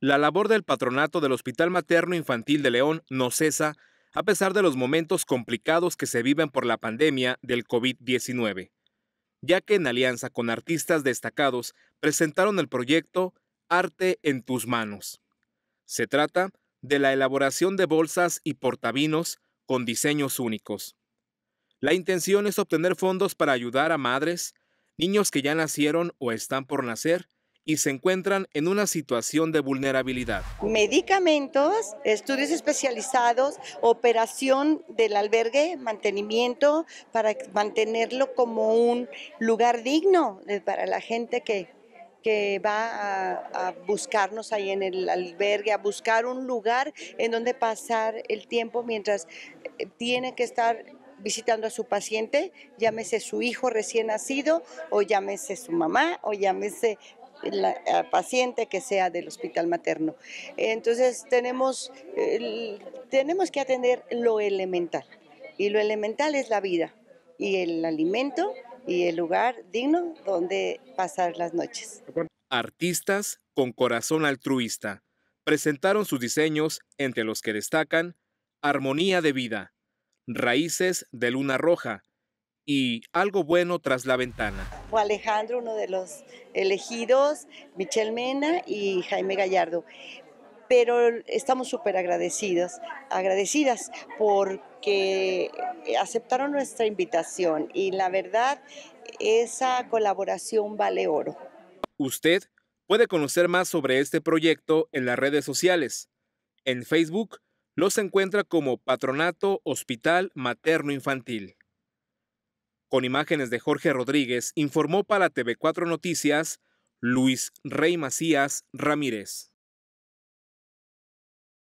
La labor del patronato del Hospital Materno Infantil de León no cesa a pesar de los momentos complicados que se viven por la pandemia del COVID-19, ya que en alianza con artistas destacados presentaron el proyecto Arte en tus manos. Se trata de la elaboración de bolsas y portavinos con diseños únicos. La intención es obtener fondos para ayudar a madres, niños que ya nacieron o están por nacer, y se encuentran en una situación de vulnerabilidad. Medicamentos, estudios especializados, operación del albergue, mantenimiento para mantenerlo como un lugar digno eh, para la gente que, va a, a, buscarnos ahí en el albergue, a buscar un lugar en donde pasar el tiempo mientras eh, tiene que estar visitando a su paciente, llámese su hijo recién nacido, o llámese su mamá, o llámese la, paciente que sea del hospital materno. Entonces tenemos, tenemos que atender lo elemental y lo elemental es la vida y el alimento y el lugar digno donde pasar las noches. Artistas con corazón altruista presentaron sus diseños entre los que destacan Armonía de vida, Raíces de Luna Roja, y Algo Bueno tras la Ventana. Fue Alejandro, uno de los elegidos, Michelle Mena y Jaime Gallardo. Pero estamos súper agradecidos, agradecidas porque aceptaron nuestra invitación y la verdad esa colaboración vale oro. Usted puede conocer más sobre este proyecto en las redes sociales. En Facebook los encuentra como Patronato Hospital Materno Infantil. Con imágenes de Jorge Rodríguez, informó para TV4 Noticias Luis Rey Macías Ramírez.